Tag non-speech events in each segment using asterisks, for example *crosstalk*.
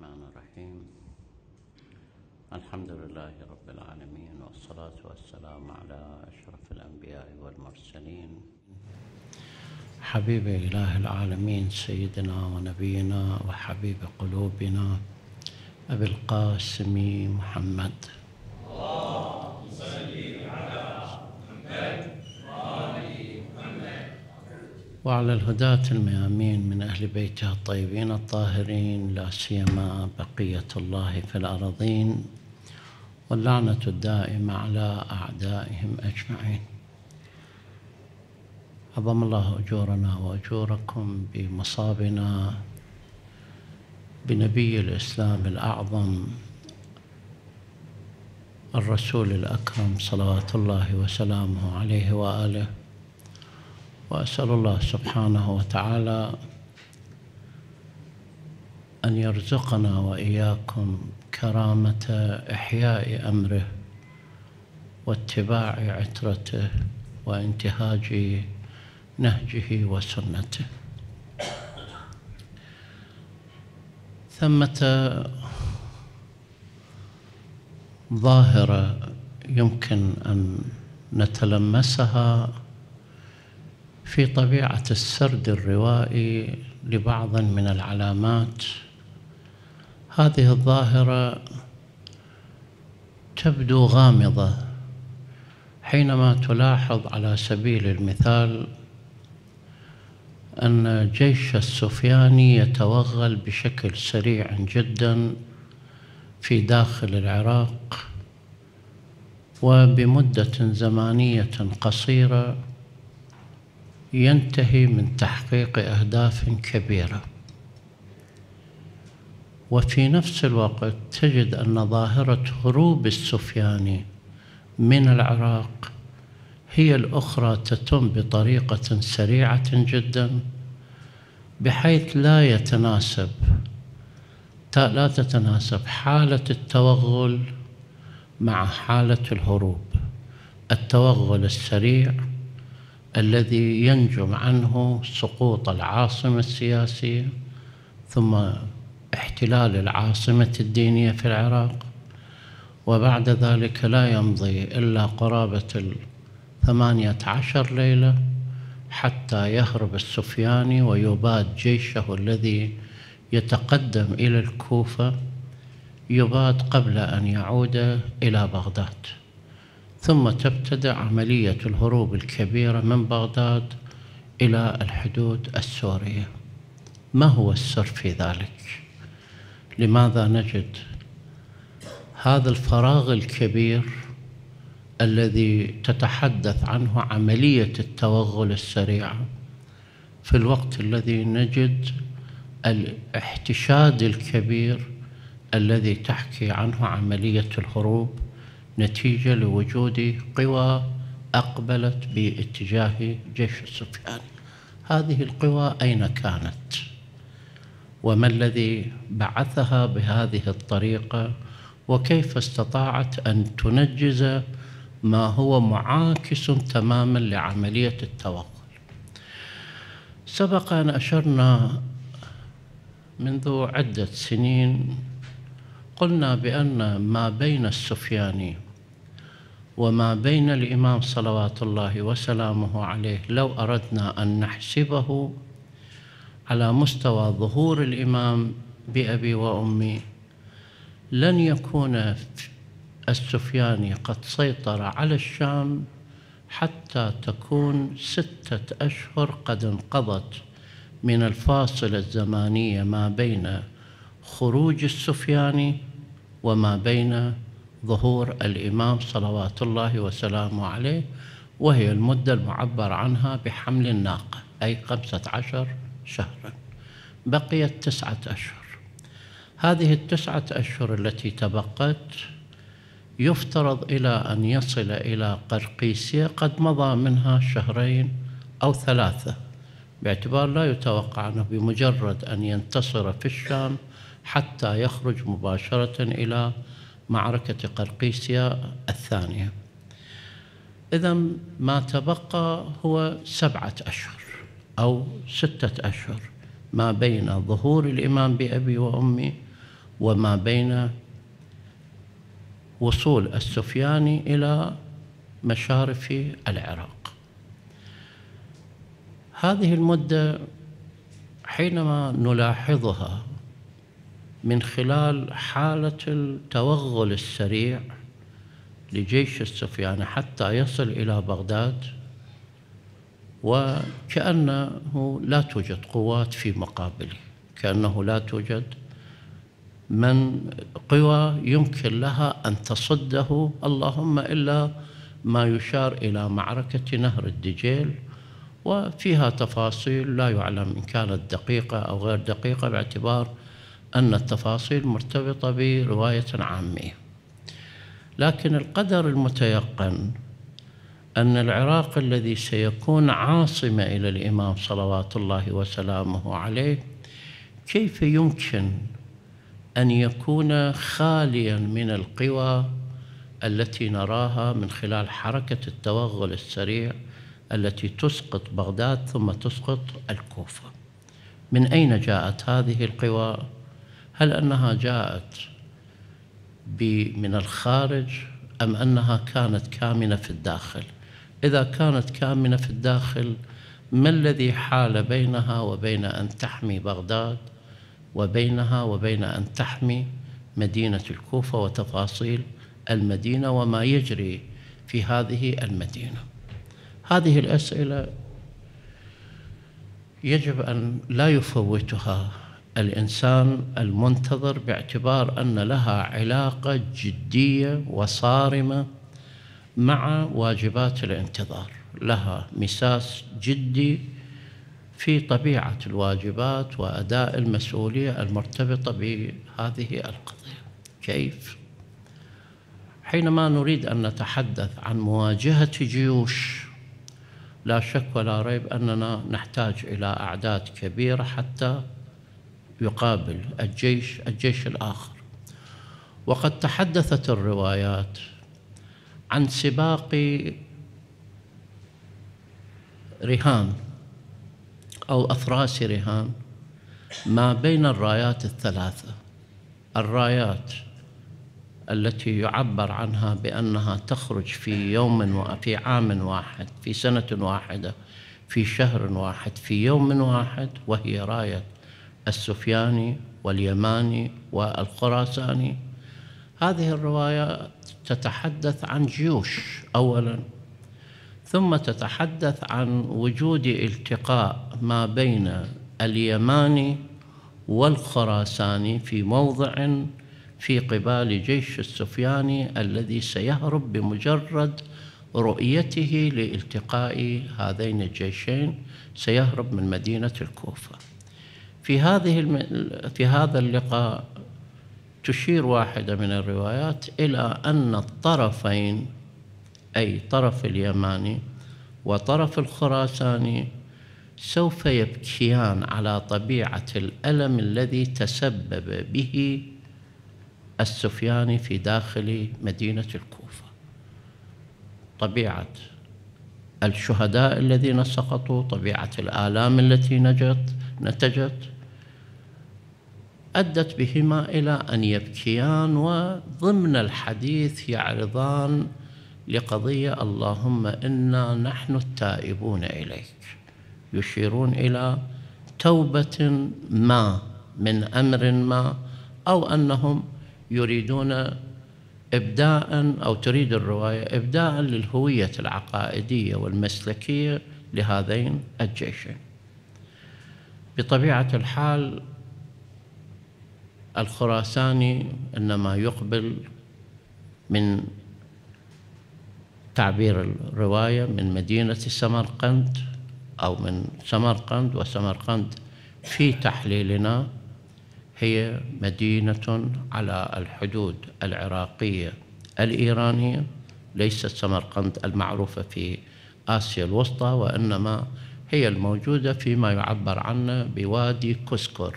الرحمن الرحيم الحمد لله رب العالمين والصلاة والسلام على أشرف الأنبياء والمرسلين حبيب إله العالمين سيدنا ونبينا وحبيب قلوبنا أبي القاسم محمد وعلى الهداة الميامين من أهل بيته الطيبين الطاهرين لا سيما بقية الله في الأرضين واللعنة الدائمة على أعدائهم أجمعين عظم الله أجورنا وأجوركم بمصابنا بنبي الإسلام الأعظم الرسول الأكرم صلوات الله وسلامه عليه وآله وأسأل الله سبحانه وتعالى أن يرزقنا وإياكم كرامة إحياء أمره واتباع عترته وانتهاج نهجه وسنته ثمة ظاهرة يمكن أن نتلمسها في طبيعة السرد الروائي لبعض من العلامات هذه الظاهرة تبدو غامضة حينما تلاحظ على سبيل المثال أن جيش السفياني يتوغل بشكل سريع جدا في داخل العراق وبمدة زمانية قصيرة ينتهي من تحقيق أهداف كبيرة وفي نفس الوقت تجد أن ظاهرة هروب السفياني من العراق هي الأخرى تتم بطريقة سريعة جدا بحيث لا يتناسب لا تتناسب حالة التوغل مع حالة الهروب التوغل السريع الذي ينجم عنه سقوط العاصمة السياسية ثم احتلال العاصمة الدينية في العراق وبعد ذلك لا يمضي إلا قرابة الثمانية عشر ليلة حتى يهرب السفياني ويباد جيشه الذي يتقدم إلى الكوفة يباد قبل أن يعود إلى بغداد ثم تبتدأ عملية الهروب الكبيرة من بغداد إلى الحدود السورية ما هو السر في ذلك؟ لماذا نجد هذا الفراغ الكبير الذي تتحدث عنه عملية التوغل السريعة في الوقت الذي نجد الاحتشاد الكبير الذي تحكي عنه عملية الهروب نتيجة لوجود قوى أقبلت باتجاه جيش السفيان هذه القوى أين كانت؟ وما الذي بعثها بهذه الطريقة؟ وكيف استطاعت أن تنجز ما هو معاكس تماما لعملية التوغل سبق أن أشرنا منذ عدة سنين قلنا بأن ما بين السفياني وما بين الإمام صلوات الله وسلامه عليه لو أردنا أن نحسبه على مستوى ظهور الإمام بأبي وأمي لن يكون السفياني قد سيطر على الشام حتى تكون ستة أشهر قد انقضت من الفاصلة الزمانية ما بين خروج السفياني وما بين ظهور الإمام صلوات الله وسلامه عليه وهي المدة المعبر عنها بحمل الناقة أي خمسة عشر شهرا بقيت تسعة أشهر هذه التسعة أشهر التي تبقت يفترض إلى أن يصل إلى قرقيسية قد مضى منها شهرين أو ثلاثة باعتبار لا يتوقع أنه بمجرد أن ينتصر في الشام حتى يخرج مباشرة إلى معركة قرقيسيا الثانية إذا ما تبقى هو سبعة أشهر أو ستة أشهر ما بين ظهور الإمام بأبي وأمي وما بين وصول السفياني إلى مشارف العراق هذه المدة حينما نلاحظها من خلال حالة التوغل السريع لجيش السفيان حتى يصل إلى بغداد وكأنه لا توجد قوات في مقابله كأنه لا توجد من قوى يمكن لها أن تصده اللهم إلا ما يشار إلى معركة نهر الدجيل وفيها تفاصيل لا يعلم إن كانت دقيقة أو غير دقيقة باعتبار أن التفاصيل مرتبطة برواية عامية لكن القدر المتيقن أن العراق الذي سيكون عاصمة إلى الإمام صلوات الله وسلامه عليه كيف يمكن أن يكون خاليا من القوى التي نراها من خلال حركة التوغل السريع التي تسقط بغداد ثم تسقط الكوفة من أين جاءت هذه القوى هل أنها جاءت من الخارج أم أنها كانت كامنة في الداخل إذا كانت كامنة في الداخل ما الذي حال بينها وبين أن تحمي بغداد وبينها وبين أن تحمي مدينة الكوفة وتفاصيل المدينة وما يجري في هذه المدينة هذه الأسئلة يجب أن لا يفوتها الإنسان المنتظر باعتبار أن لها علاقة جدية وصارمة مع واجبات الانتظار لها مساس جدي في طبيعة الواجبات وأداء المسؤولية المرتبطة بهذه القضية كيف؟ حينما نريد أن نتحدث عن مواجهة جيوش لا شك ولا ريب أننا نحتاج إلى أعداد كبيرة حتى يقابل الجيش الجيش الآخر وقد تحدثت الروايات عن سباق رهان أو أفراس رهان ما بين الرايات الثلاثة الرايات التي يعبر عنها بأنها تخرج في يوم و... في عام واحد في سنة واحدة في شهر واحد في يوم واحد وهي راية السفياني واليماني والخراساني هذه الروايات تتحدث عن جيوش اولا ثم تتحدث عن وجود التقاء ما بين اليماني والخراساني في موضع في قبال جيش السفياني الذي سيهرب بمجرد رؤيته لالتقاء هذين الجيشين سيهرب من مدينه الكوفه في هذه في هذا اللقاء تشير واحدة من الروايات إلى أن الطرفين أي طرف اليماني وطرف الخراساني سوف يبكيان على طبيعة الألم الذي تسبب به السفياني في داخل مدينة الكوفة طبيعة الشهداء الذين سقطوا طبيعة الآلام التي نجت نتجت أدت بهما إلى أن يبكيان وضمن الحديث يعرضان لقضية اللهم إنا نحن التائبون إليك يشيرون إلى توبة ما من أمر ما أو أنهم يريدون إبداء أو تريد الرواية إبداء للهوية العقائدية والمسلكية لهذين الجيشين بطبيعة الحال الخراساني إنما يقبل من تعبير الرواية من مدينة سمرقند أو من سمرقند وسمرقند في تحليلنا هي مدينة على الحدود العراقية الإيرانية ليست سمرقند المعروفة في آسيا الوسطى وإنما هي الموجودة فيما يعبر عنه بوادي كسكر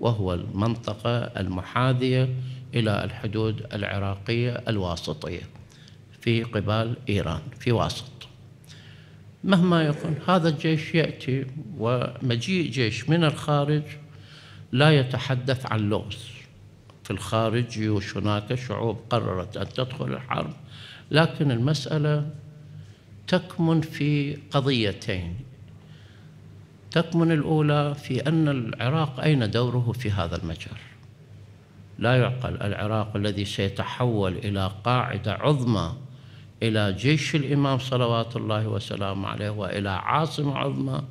وهو المنطقة المحاذية إلى الحدود العراقية الواسطية في قبال إيران في واسط مهما يكن هذا الجيش يأتي ومجيء جيش من الخارج لا يتحدث عن لغز في الخارج جيوش هناك شعوب قررت أن تدخل الحرب لكن المسألة تكمن في قضيتين تكمن الأولى في أن العراق أين دوره في هذا المجال لا يعقل العراق الذي سيتحول إلى قاعدة عظمى إلى جيش الإمام صلوات الله وسلامه عليه وإلى عاصمة عظمى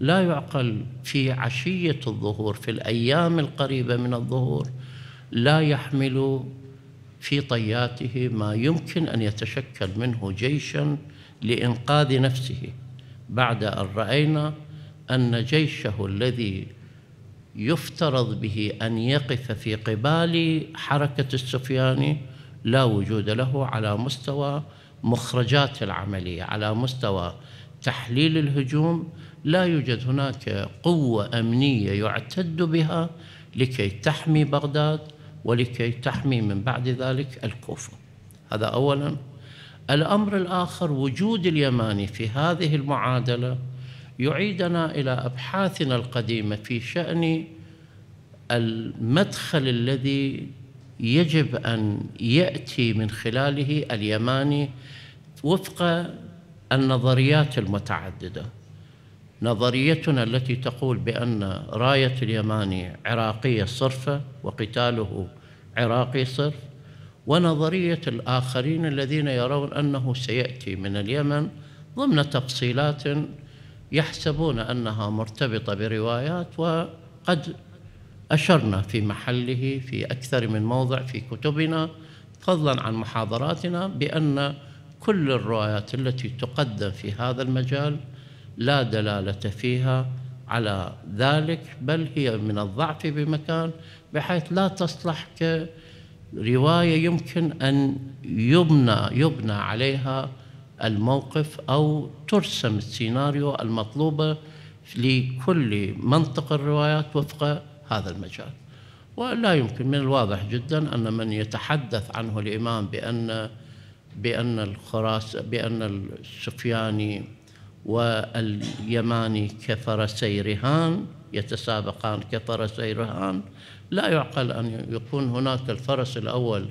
لا يعقل في عشية الظهور في الأيام القريبة من الظهور لا يحمل في طياته ما يمكن أن يتشكل منه جيشا لإنقاذ نفسه بعد أن رأينا أن جيشه الذي يفترض به أن يقف في قبال حركة السفياني لا وجود له على مستوى مخرجات العملية على مستوى تحليل الهجوم لا يوجد هناك قوة أمنية يعتد بها لكي تحمي بغداد ولكي تحمي من بعد ذلك الكوفة هذا أولا الأمر الآخر وجود اليماني في هذه المعادلة يعيدنا إلى أبحاثنا القديمة في شأن المدخل الذي يجب أن يأتي من خلاله اليماني وفق النظريات المتعددة نظريتنا التي تقول بأن راية اليماني عراقية صرفة وقتاله عراقي صرف ونظرية الآخرين الذين يرون أنه سيأتي من اليمن ضمن تفصيلات يحسبون أنها مرتبطة بروايات وقد أشرنا في محله في أكثر من موضع في كتبنا فضلا عن محاضراتنا بأن كل الروايات التي تقدم في هذا المجال لا دلالة فيها على ذلك بل هي من الضعف بمكان بحيث لا تصلح كرواية يمكن أن يبنى يبنى عليها الموقف أو ترسم السيناريو المطلوبة لكل منطق الروايات وفق هذا المجال ولا يمكن من الواضح جدا أن من يتحدث عنه الإمام بأن بأن الخراس بأن السفياني واليماني كفرسي رهان يتسابقان كفرسي رهان لا يعقل أن يكون هناك الفرس الأول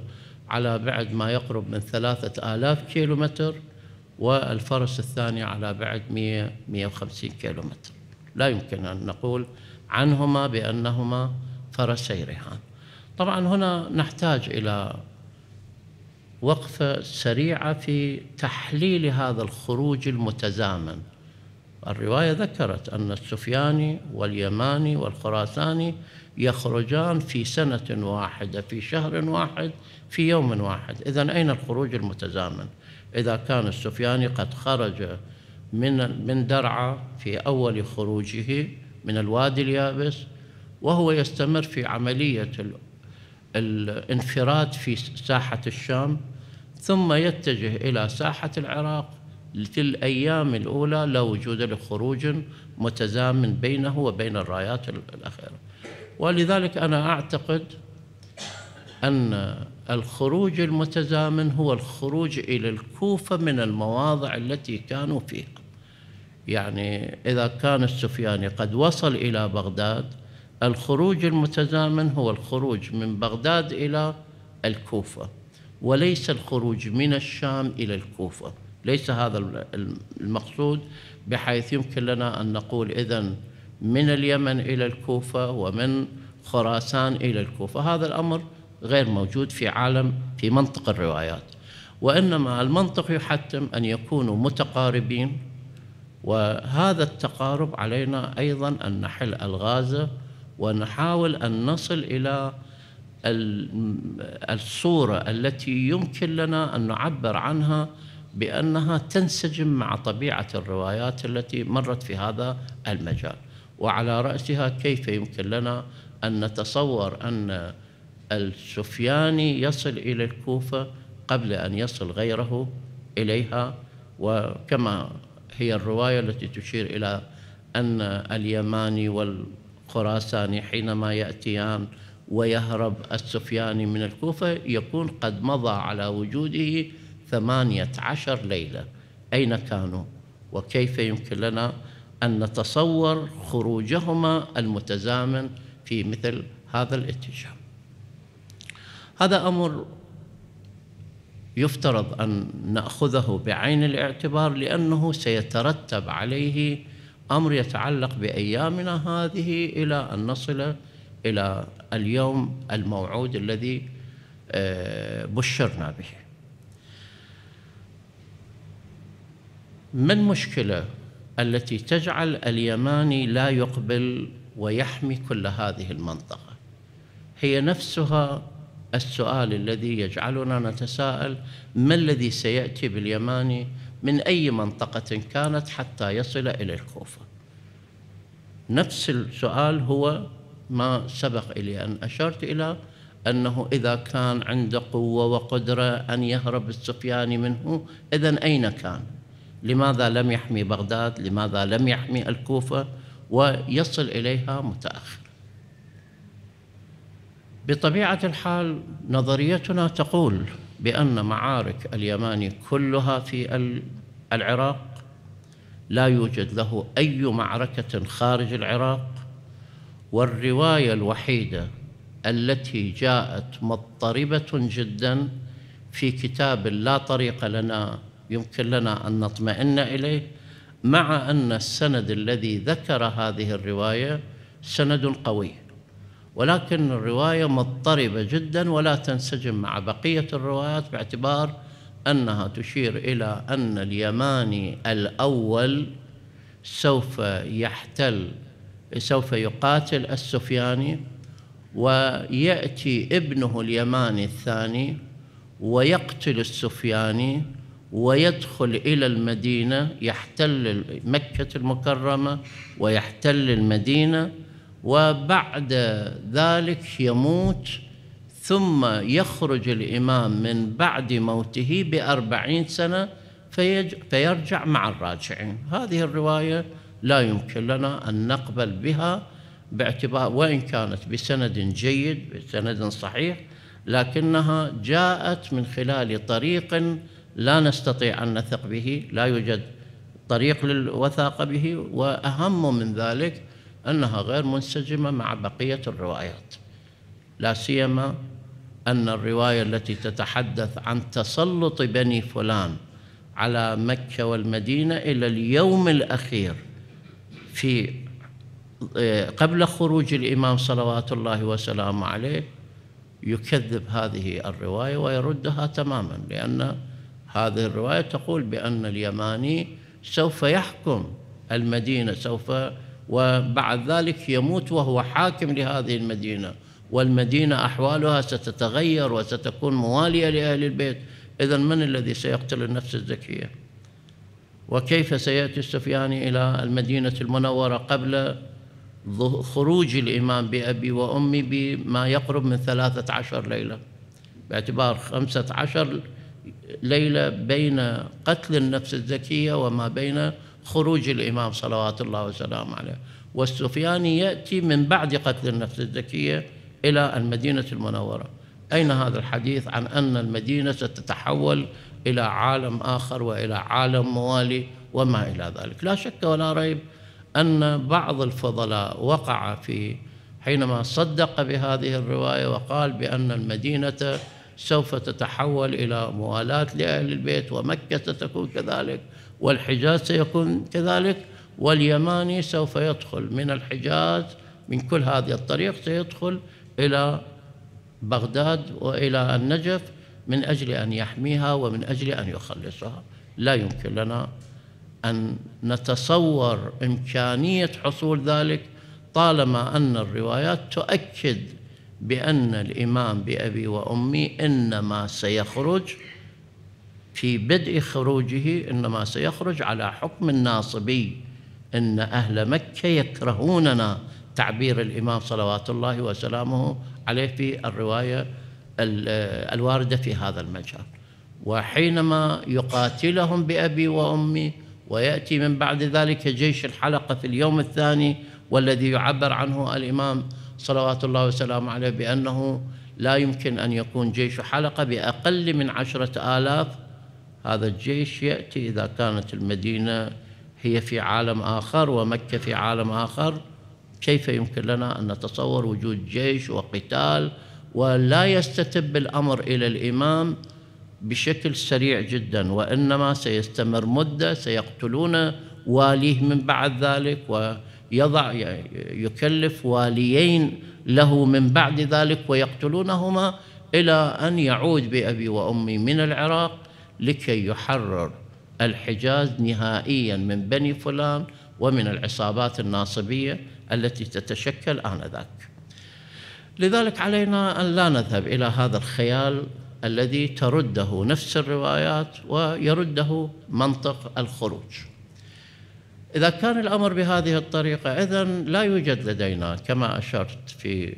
على بعد ما يقرب من ثلاثة آلاف كيلومتر والفرس الثاني على بعد 100 150 كيلومتر لا يمكن أن نقول عنهما بأنهما فرسي رهان طبعا هنا نحتاج إلى وقفة سريعة في تحليل هذا الخروج المتزامن الرواية ذكرت أن السفياني واليماني والخراساني يخرجان في سنة واحدة في شهر واحد في يوم واحد إذا أين الخروج المتزامن؟ إذا كان السفياني قد خرج من من درعا في أول خروجه من الوادي اليابس وهو يستمر في عملية الانفراد في ساحة الشام ثم يتجه إلى ساحة العراق في الأيام الأولى لا وجود لخروج متزامن بينه وبين الرايات الأخيرة ولذلك أنا أعتقد أن الخروج المتزامن هو الخروج إلى الكوفة من المواضع التي كانوا فيها يعني إذا كان السفياني قد وصل إلى بغداد الخروج المتزامن هو الخروج من بغداد إلى الكوفة وليس الخروج من الشام إلى الكوفة ليس هذا المقصود بحيث يمكن لنا أن نقول إذا من اليمن إلى الكوفة ومن خراسان إلى الكوفة هذا الأمر غير موجود في عالم في منطق الروايات وإنما المنطق يحتم أن يكونوا متقاربين وهذا التقارب علينا أيضا أن نحل الغازة ونحاول أن نصل إلى الصورة التي يمكن لنا أن نعبر عنها بأنها تنسجم مع طبيعة الروايات التي مرت في هذا المجال وعلى رأسها كيف يمكن لنا أن نتصور أن السفياني يصل إلى الكوفة قبل أن يصل غيره إليها وكما هي الرواية التي تشير إلى أن اليماني والخراساني حينما يأتيان ويهرب السفياني من الكوفة يكون قد مضى على وجوده ثمانية عشر ليلة أين كانوا وكيف يمكن لنا أن نتصور خروجهما المتزامن في مثل هذا الاتجاه هذا امر يفترض ان ناخذه بعين الاعتبار لانه سيترتب عليه امر يتعلق بايامنا هذه الى ان نصل الى اليوم الموعود الذي آه، بشرنا به ما المشكله التي تجعل اليماني لا يقبل ويحمي كل هذه المنطقه هي نفسها السؤال الذي يجعلنا نتساءل ما الذي سيأتي باليماني من أي منطقة كانت حتى يصل إلى الكوفة نفس السؤال هو ما سبق إلي أن أشرت إلى أنه إذا كان عنده قوة وقدرة أن يهرب السفياني منه إذا أين كان؟ لماذا لم يحمي بغداد؟ لماذا لم يحمي الكوفة؟ ويصل إليها متأخر بطبيعة الحال نظريتنا تقول بأن معارك اليماني كلها في العراق لا يوجد له أي معركة خارج العراق والرواية الوحيدة التي جاءت مضطربة جدا في كتاب لا طريق لنا يمكن لنا أن نطمئن إليه مع أن السند الذي ذكر هذه الرواية سند قوي ولكن الرواية مضطربة جدا ولا تنسجم مع بقية الروايات باعتبار أنها تشير إلى أن اليماني الأول سوف يحتل سوف يقاتل السفياني ويأتي ابنه اليماني الثاني ويقتل السفياني ويدخل إلى المدينة يحتل مكة المكرمة ويحتل المدينة وبعد ذلك يموت ثم يخرج الإمام من بعد موته بأربعين سنة فيج فيرجع مع الراجعين هذه الرواية لا يمكن لنا أن نقبل بها باعتبار وإن كانت بسند جيد بسند صحيح لكنها جاءت من خلال طريق لا نستطيع أن نثق به لا يوجد طريق للوثاقة به وأهم من ذلك أنها غير منسجمة مع بقية الروايات لا سيما أن الرواية التي تتحدث عن تسلط بني فلان على مكة والمدينة إلى اليوم الأخير في قبل خروج الإمام صلوات الله وسلامه عليه يكذب هذه الرواية ويردها تماما لأن هذه الرواية تقول بأن اليماني سوف يحكم المدينة سوف وبعد ذلك يموت وهو حاكم لهذه المدينه والمدينه احوالها ستتغير وستكون مواليه لاهل البيت اذا من الذي سيقتل النفس الزكيه وكيف سياتي السفياني الى المدينه المنوره قبل خروج الامام بابي وامي بما يقرب من ثلاثه عشر ليله باعتبار خمسه عشر ليله بين قتل النفس الزكيه وما بين خروج الإمام صلوات الله وسلامه عليه والسفياني يأتي من بعد قتل النفس الزكية إلى المدينة المنورة أين هذا الحديث عن أن المدينة ستتحول إلى عالم آخر وإلى عالم موالي وما إلى ذلك لا شك ولا ريب أن بعض الفضلاء وقع في حينما صدق بهذه الرواية وقال بأن المدينة سوف تتحول إلى موالاة لأهل البيت ومكة ستكون كذلك والحجاز سيكون كذلك واليماني سوف يدخل من الحجاز من كل هذه الطريق سيدخل إلى بغداد وإلى النجف من أجل أن يحميها ومن أجل أن يخلصها لا يمكن لنا أن نتصور إمكانية حصول ذلك طالما أن الروايات تؤكد بأن الإمام بأبي وأمي إنما سيخرج في بدء خروجه إنما سيخرج على حكم الناصبي إن أهل مكة يكرهوننا تعبير الإمام صلوات الله وسلامه عليه في الرواية الواردة في هذا المجال وحينما يقاتلهم بأبي وأمي ويأتي من بعد ذلك جيش الحلقة في اليوم الثاني والذي يعبر عنه الإمام صلوات الله وسلامه عليه بأنه لا يمكن أن يكون جيش حلقة بأقل من عشرة آلاف هذا الجيش يأتي إذا كانت المدينة هي في عالم آخر ومكة في عالم آخر كيف يمكن لنا أن نتصور وجود جيش وقتال ولا يستتب الأمر إلى الإمام بشكل سريع جدا وإنما سيستمر مدة سيقتلون واليه من بعد ذلك ويضع يكلف واليين له من بعد ذلك ويقتلونهما إلى أن يعود بأبي وأمي من العراق لكي يحرر الحجاز نهائيا من بني فلان ومن العصابات الناصبية التي تتشكل آنذاك لذلك علينا أن لا نذهب إلى هذا الخيال الذي ترده نفس الروايات ويرده منطق الخروج إذا كان الأمر بهذه الطريقة إذن لا يوجد لدينا كما أشرت في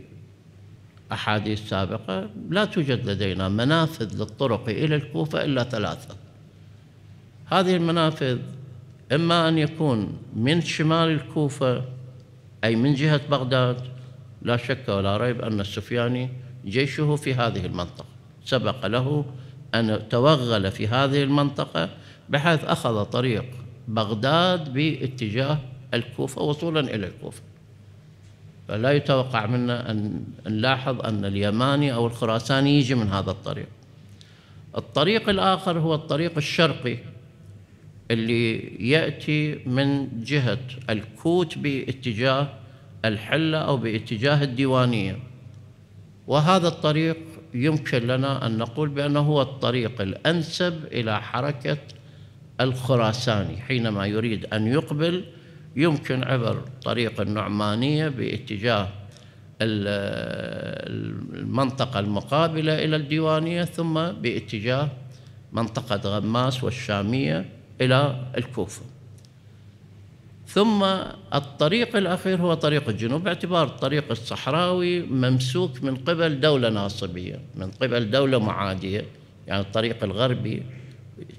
أحاديث سابقة لا توجد لدينا منافذ للطرق إلى الكوفة إلا ثلاثة هذه المنافذ إما أن يكون من شمال الكوفة أي من جهة بغداد لا شك ولا ريب أن السفياني جيشه في هذه المنطقة سبق له أن توغل في هذه المنطقة بحيث أخذ طريق بغداد باتجاه الكوفة وصولا إلى الكوفة فلا يتوقع منا أن نلاحظ أن اليماني أو الخراساني يجي من هذا الطريق الطريق الآخر هو الطريق الشرقي اللي يأتي من جهة الكوت باتجاه الحلة أو باتجاه الديوانية وهذا الطريق يمكن لنا أن نقول بأنه هو الطريق الأنسب إلى حركة الخراساني حينما يريد أن يقبل يمكن عبر طريق النعمانية باتجاه المنطقة المقابلة إلى الديوانية ثم باتجاه منطقة غماس والشامية إلى الكوفة ثم الطريق الأخير هو طريق الجنوب باعتبار الطريق الصحراوي ممسوك من قبل دولة ناصبية من قبل دولة معادية يعني الطريق الغربي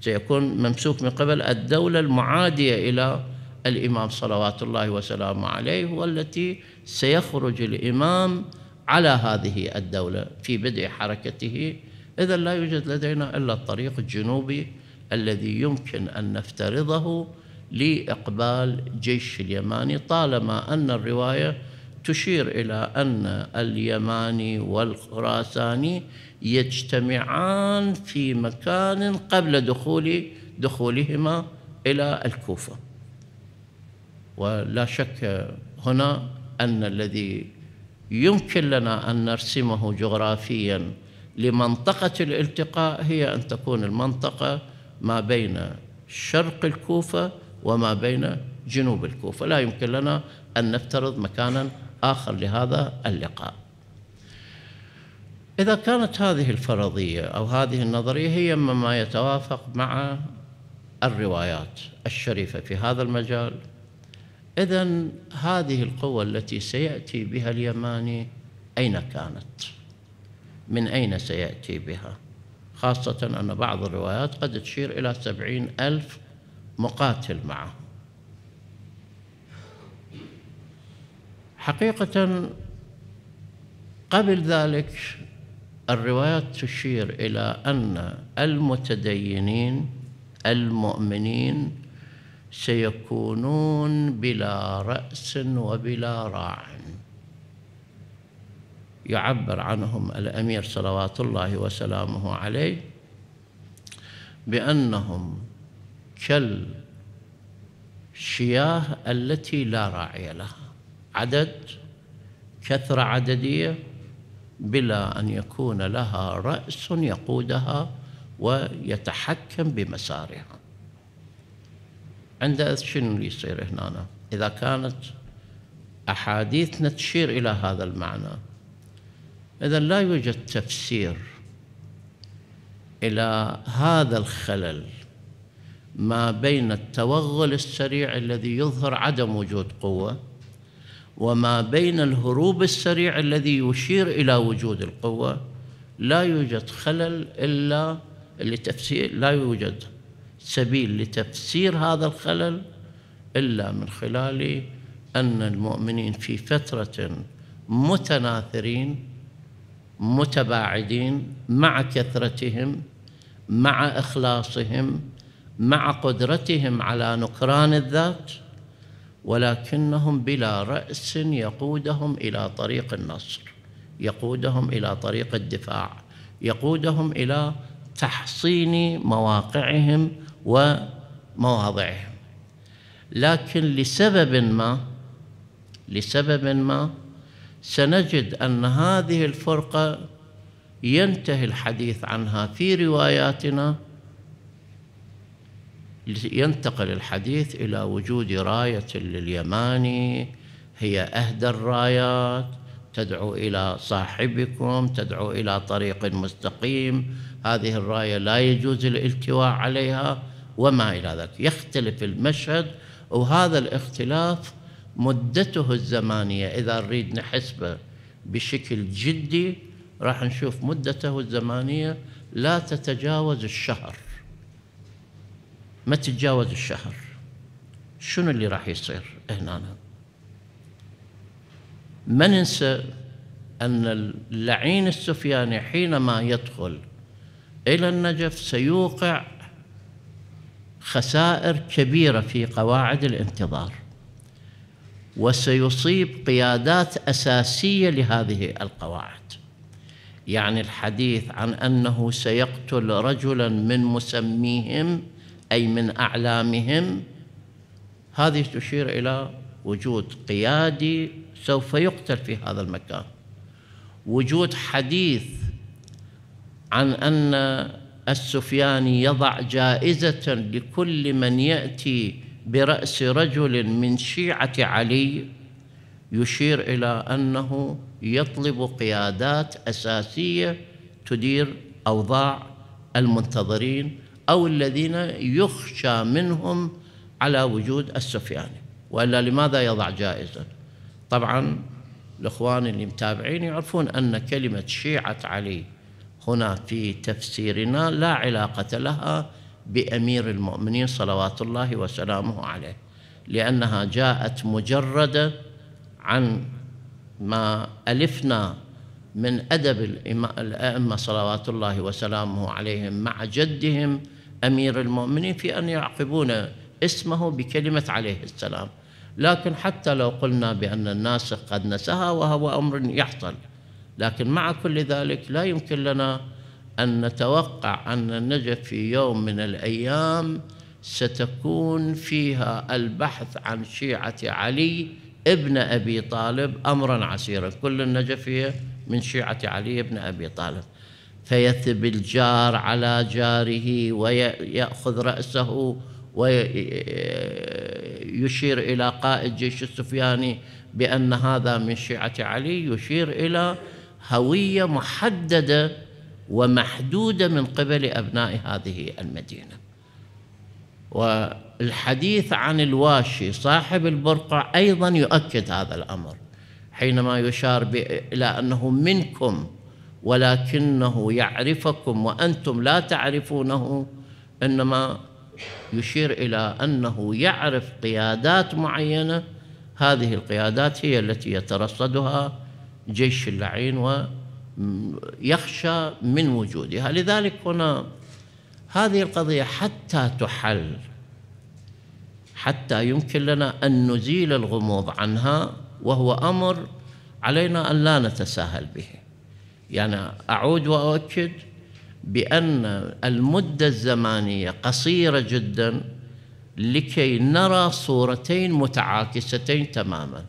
سيكون ممسوك من قبل الدولة المعادية إلى الإمام صلوات الله وسلامه عليه والتي سيخرج الإمام على هذه الدولة في بدء حركته إذا لا يوجد لدينا إلا الطريق الجنوبي الذي يمكن أن نفترضه لإقبال جيش اليماني طالما أن الرواية تشير إلى أن اليماني والخراساني يجتمعان في مكان قبل دخول دخولهما إلى الكوفة ولا شك هنا أن الذي يمكن لنا أن نرسمه جغرافياً لمنطقة الالتقاء هي أن تكون المنطقة ما بين شرق الكوفة وما بين جنوب الكوفة لا يمكن لنا أن نفترض مكانا آخر لهذا اللقاء إذا كانت هذه الفرضية أو هذه النظرية هي مما يتوافق مع الروايات الشريفة في هذا المجال إذا هذه القوة التي سيأتي بها اليماني أين كانت؟ من أين سيأتي بها؟ خاصة أن بعض الروايات قد تشير إلى سبعين ألف مقاتل معه حقيقة قبل ذلك الروايات تشير إلى أن المتدينين المؤمنين سيكونون بلا رأس وبلا راع يعبر عنهم الأمير صلوات الله وسلامه عليه بأنهم كالشياه التي لا راعي لها عدد كثرة عددية بلا أن يكون لها رأس يقودها ويتحكم بمسارها عندئذ شنو اللي يصير هنا إذا كانت أحاديثنا تشير إلى هذا المعنى إذا لا يوجد تفسير إلى هذا الخلل ما بين التوغل السريع الذي يظهر عدم وجود قوة وما بين الهروب السريع الذي يشير إلى وجود القوة لا يوجد خلل إلا لتفسير لا يوجد سبيل لتفسير هذا الخلل إلا من خلال أن المؤمنين في فترة متناثرين متباعدين مع كثرتهم مع إخلاصهم مع قدرتهم على نكران الذات ولكنهم بلا رأس يقودهم إلى طريق النصر يقودهم إلى طريق الدفاع يقودهم إلى تحصين مواقعهم ومواضعهم لكن لسبب ما لسبب ما سنجد ان هذه الفرقه ينتهي الحديث عنها في رواياتنا ينتقل الحديث الى وجود رايه لليماني هي اهدى الرايات تدعو الى صاحبكم تدعو الى طريق مستقيم هذه الرايه لا يجوز الالتواء عليها وما إلى ذلك يختلف المشهد وهذا الاختلاف مدته الزمانية إذا نريد نحسبه بشكل جدي راح نشوف مدته الزمانية لا تتجاوز الشهر ما تتجاوز الشهر شنو اللي راح يصير هنا ما ننسى أن اللعين السفياني حينما يدخل إلى النجف سيوقع خسائر كبيرة في قواعد الانتظار وسيصيب قيادات أساسية لهذه القواعد يعني الحديث عن أنه سيقتل رجلا من مسميهم أي من أعلامهم هذه تشير إلى وجود قيادي سوف يقتل في هذا المكان وجود حديث عن أن السفياني يضع جائزة لكل من يأتي برأس رجل من شيعة علي يشير إلى أنه يطلب قيادات أساسية تدير أوضاع المنتظرين أو الذين يخشى منهم على وجود السفياني وإلا لماذا يضع جائزة طبعا الإخوان اللي متابعين يعرفون أن كلمة شيعة علي هنا في تفسيرنا لا علاقة لها بأمير المؤمنين صلوات الله وسلامه عليه لأنها جاءت مجردة عن ما ألفنا من أدب الأئمة صلوات الله وسلامه عليهم مع جدهم أمير المؤمنين في أن يعقبون اسمه بكلمة عليه السلام لكن حتى لو قلنا بأن الناس قد نساها وهو أمر يحصل لكن مع كل ذلك لا يمكن لنا أن نتوقع أن النجف في يوم من الأيام ستكون فيها البحث عن شيعة علي ابن أبي طالب أمرا عسيرا كل النجفية من شيعة علي ابن أبي طالب فيثب الجار على جاره ويأخذ رأسه ويشير إلى قائد جيش السفياني بأن هذا من شيعة علي يشير إلى هويه محدده ومحدوده من قبل ابناء هذه المدينه. والحديث عن الواشي صاحب البرقع ايضا يؤكد هذا الامر حينما يشار الى انه منكم ولكنه يعرفكم وانتم لا تعرفونه انما يشير الى انه يعرف قيادات معينه هذه القيادات هي التي يترصدها جيش اللعين ويخشى من وجودها لذلك هنا هذه القضية حتى تحل حتى يمكن لنا أن نزيل الغموض عنها وهو أمر علينا أن لا نتساهل به يعني أعود وأؤكد بأن المدة الزمانية قصيرة جدا لكي نرى صورتين متعاكستين تماما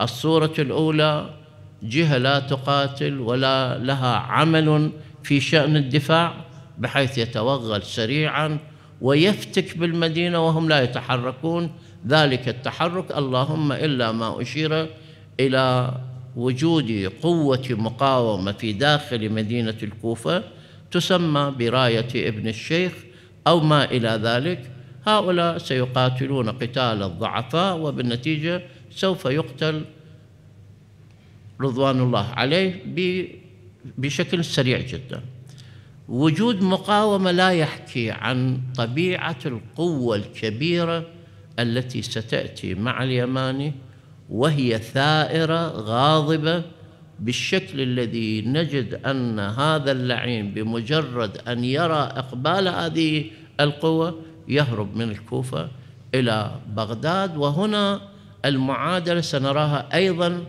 الصورة الأولى جهة لا تقاتل ولا لها عمل في شأن الدفاع بحيث يتوغل سريعا ويفتك بالمدينة وهم لا يتحركون ذلك التحرك اللهم إلا ما أشير إلى وجود قوة مقاومة في داخل مدينة الكوفة تسمى براية ابن الشيخ أو ما إلى ذلك هؤلاء سيقاتلون قتال الضعفاء وبالنتيجة سوف يقتل رضوان الله عليه بشكل سريع جدا وجود مقاومه لا يحكي عن طبيعه القوه الكبيره التي ستاتي مع اليماني وهي ثائره غاضبه بالشكل الذي نجد ان هذا اللعين بمجرد ان يرى اقبال هذه القوه يهرب من الكوفه الى بغداد وهنا المعادله سنراها ايضا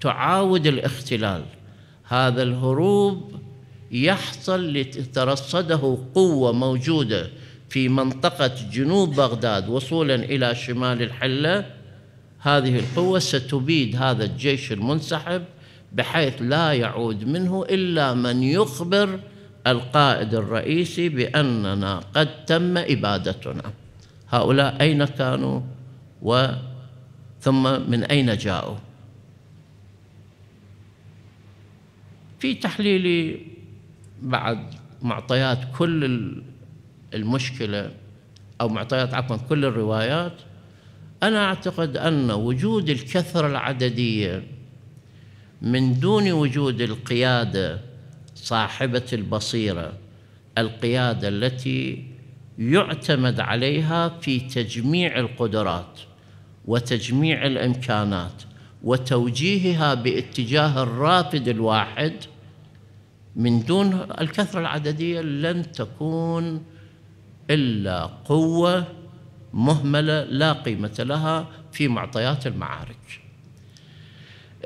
تعاود الاختلال هذا الهروب يحصل لترصده قوة موجودة في منطقة جنوب بغداد وصولا إلى شمال الحلة هذه القوة ستبيد هذا الجيش المنسحب بحيث لا يعود منه إلا من يخبر القائد الرئيسي بأننا قد تم إبادتنا هؤلاء أين كانوا وثم من أين جاءوا في تحليلي بعد معطيات كل المشكلة أو معطيات عفوا كل الروايات أنا أعتقد أن وجود الكثرة العددية من دون وجود القيادة صاحبة البصيرة القيادة التي يعتمد عليها في تجميع القدرات وتجميع الإمكانات وتوجيهها باتجاه الرافد الواحد من دون الكثرة العددية لن تكون إلا قوة مهملة لا قيمة لها في معطيات المعارك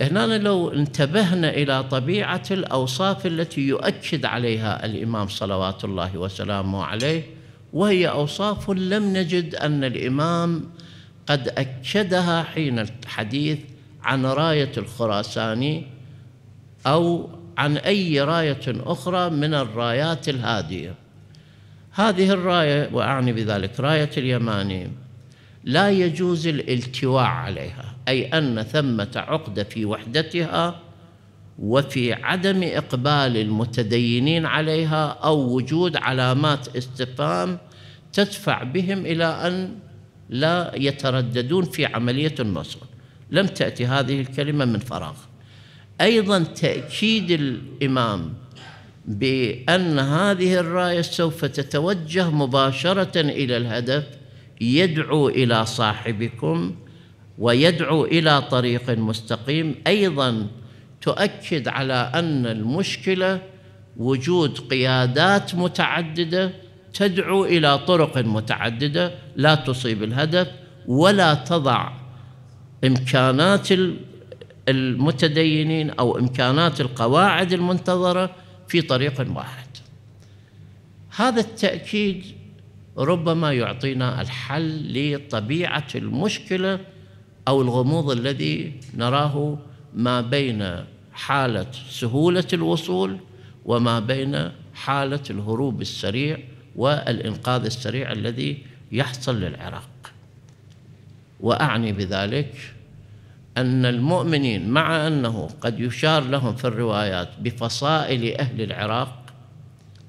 هنا لو انتبهنا إلى طبيعة الأوصاف التي يؤكد عليها الإمام صلوات الله وسلامه عليه وهي أوصاف لم نجد أن الإمام قد أكدها حين الحديث عن راية الخراساني أو عن أي راية أخرى من الرايات الهادية هذه الراية وأعني بذلك راية اليماني لا يجوز الالتواء عليها أي أن ثمة عقدة في وحدتها وفي عدم إقبال المتدينين عليها أو وجود علامات استفهام تدفع بهم إلى أن لا يترددون في عملية النصر لم تأتي هذه الكلمة من فراغ أيضا تأكيد الإمام بأن هذه الراية سوف تتوجه مباشرة إلى الهدف يدعو إلى صاحبكم ويدعو إلى طريق مستقيم أيضا تؤكد على أن المشكلة وجود قيادات متعددة تدعو إلى طرق متعددة لا تصيب الهدف ولا تضع امكانات المتدينين او امكانات القواعد المنتظره في طريق واحد هذا التاكيد ربما يعطينا الحل لطبيعه المشكله او الغموض الذي نراه ما بين حاله سهوله الوصول وما بين حاله الهروب السريع والانقاذ السريع الذي يحصل للعراق واعني بذلك ان المؤمنين مع انه قد يشار لهم في الروايات بفصائل اهل العراق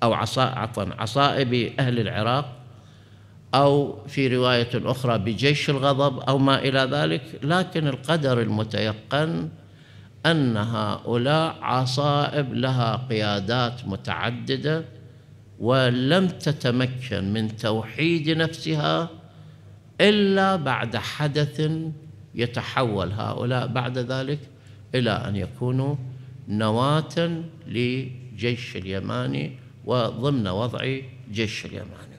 او عصا عفوا عصائب اهل العراق او في روايه اخرى بجيش الغضب او ما الى ذلك لكن القدر المتيقن ان هؤلاء عصائب لها قيادات متعدده ولم تتمكن من توحيد نفسها إلا بعد حدث يتحول هؤلاء بعد ذلك إلى أن يكونوا نواة لجيش اليماني وضمن وضع جيش اليماني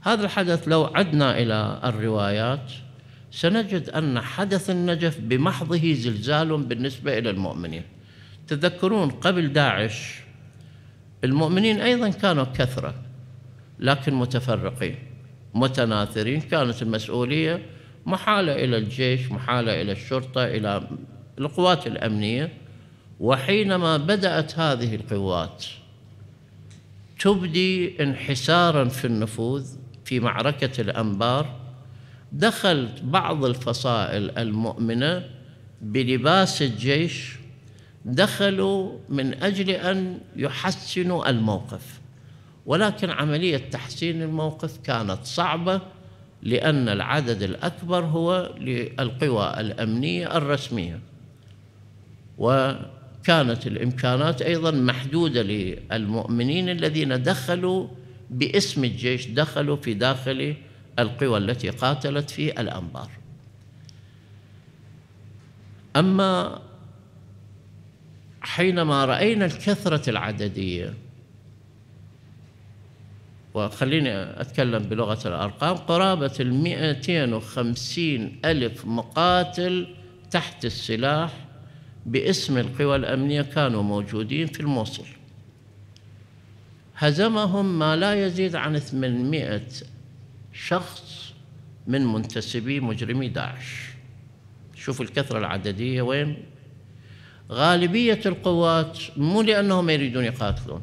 هذا الحدث لو عدنا إلى الروايات سنجد أن حدث النجف بمحضه زلزال بالنسبة إلى المؤمنين تذكرون قبل داعش المؤمنين أيضا كانوا كثرة لكن متفرقين متناثرين كانت المسؤولية محالة إلى الجيش محالة إلى الشرطة إلى القوات الأمنية وحينما بدأت هذه القوات تبدي انحسارا في النفوذ في معركة الأنبار دخلت بعض الفصائل المؤمنة بلباس الجيش دخلوا من أجل أن يحسنوا الموقف ولكن عملية تحسين الموقف كانت صعبة لأن العدد الأكبر هو للقوى الأمنية الرسمية وكانت الإمكانات أيضا محدودة للمؤمنين الذين دخلوا باسم الجيش دخلوا في داخل القوى التي قاتلت في الأنبار أما حينما رأينا الكثرة العددية وخليني أتكلم بلغة الأرقام قرابة ال 250 ألف مقاتل تحت السلاح باسم القوى الأمنية كانوا موجودين في الموصل هزمهم ما لا يزيد عن 800 شخص من منتسبي مجرمي داعش شوفوا الكثرة العددية وين غالبية القوات مو لأنهم يريدون يقاتلون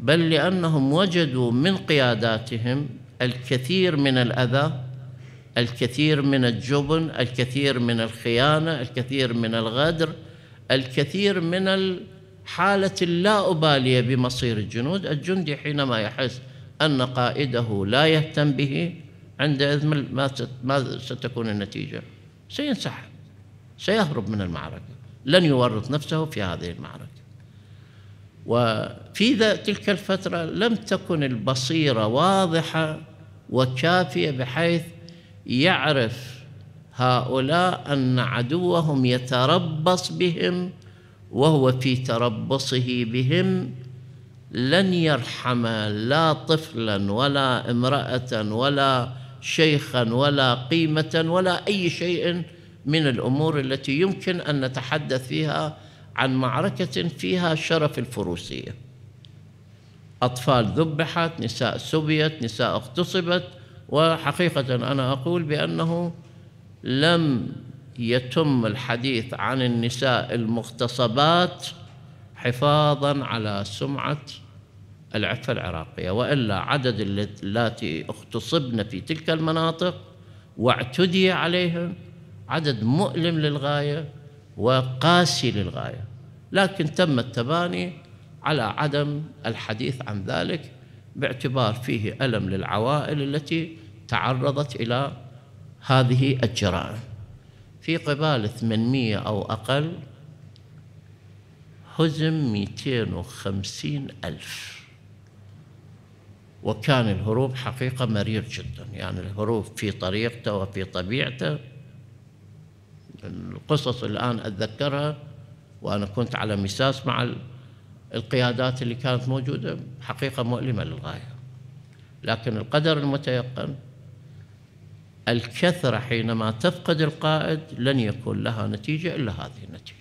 بل لأنهم وجدوا من قياداتهم الكثير من الأذى الكثير من الجبن الكثير من الخيانة الكثير من الغدر الكثير من حالة اللا أبالية بمصير الجنود الجندي حينما يحس أن قائده لا يهتم به عند إذن ما ستكون النتيجة سينسحب سيهرب من المعركة لن يورط نفسه في هذه المعركة وفي تلك الفترة لم تكن البصيرة واضحة وكافية بحيث يعرف هؤلاء أن عدوهم يتربص بهم وهو في تربصه بهم لن يرحم لا طفلا ولا امرأة ولا شيخا ولا قيمة ولا أي شيء من الأمور التي يمكن أن نتحدث فيها عن معركة فيها شرف الفروسية أطفال ذبحت نساء سبيت نساء اغتصبت وحقيقة أنا أقول بأنه لم يتم الحديث عن النساء المغتصبات حفاظا على سمعة العفة العراقية وإلا عدد اللاتي اغتصبن في تلك المناطق واعتدي عليهم عدد مؤلم للغاية وقاسي للغاية لكن تم التباني على عدم الحديث عن ذلك باعتبار فيه ألم للعوائل التي تعرضت إلى هذه الجرائم في قبال 800 أو أقل هزم 250 ألف وكان الهروب حقيقة مرير جدا يعني الهروب في طريقته وفي طبيعته القصص الآن أتذكرها وأنا كنت على مساس مع القيادات اللي كانت موجودة حقيقة مؤلمة للغاية لكن القدر المتيقن الكثرة حينما تفقد القائد لن يكون لها نتيجة إلا هذه النتيجة